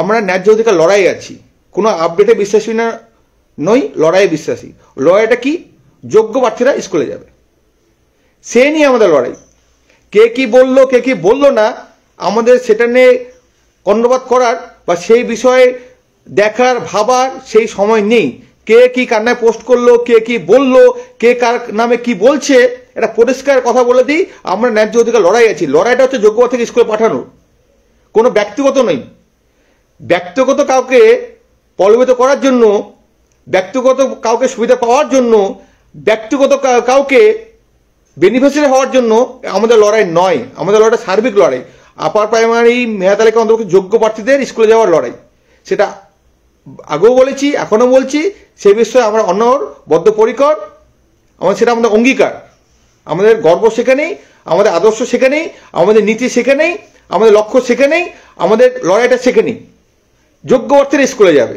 আমরা ন্যায্য অধিকার লড়াই আছি কোনো আপডেটে বিশ্বাসী না নই লড়াইয়ে বিশ্বাসী লড়াইটা কি যোগ্য প্রার্থীরা স্কুলে যাবে সে নিয়ে আমাদের লড়াই কে কি বলল কে কি বলল না আমাদের সেটা নিয়ে কর্ণপাত করার বা সেই বিষয়ে দেখার ভাবার সেই সময় নেই কে কি কান্নায় পোস্ট করলো কে কি বলল কে কার নামে কি বলছে এটা পরিষ্কার কথা বলে দিই আমরা ন্যায্য অধিকার লড়াই আছি লড়াইটা হচ্ছে যোগ্য থেকে স্কুলে পাঠানো কোনো ব্যক্তিগত নয় ব্যক্তিগত কাউকে প্রলোভিত করার জন্য ব্যক্তিগত কাউকে সুবিধা পাওয়ার জন্য ব্যক্তিগত কাউকে বেনিফিশিয়ারি হওয়ার জন্য আমাদের লড়াই নয় আমাদের লড়াই সার্বিক লড়াই আপার প্রাইমারি মেধা তালিকা অন্তর্ভুক্ত যোগ্য প্রার্থীদের স্কুলে যাওয়ার লড়াই সেটা আগেও বলেছি এখনও বলছি সে বিষয়ে আমরা অন্যর বদ্ধপরিকর আমাদের সেটা আমাদের অঙ্গীকার আমাদের গর্ব সেখানেই আমাদের আদর্শ সেখানেই আমাদের নীতি সেখানেই আমাদের লক্ষ্য সেখানেই আমাদের লড়াইটা সেখানেই যোগ্য অর্থের স্কুলে যাবে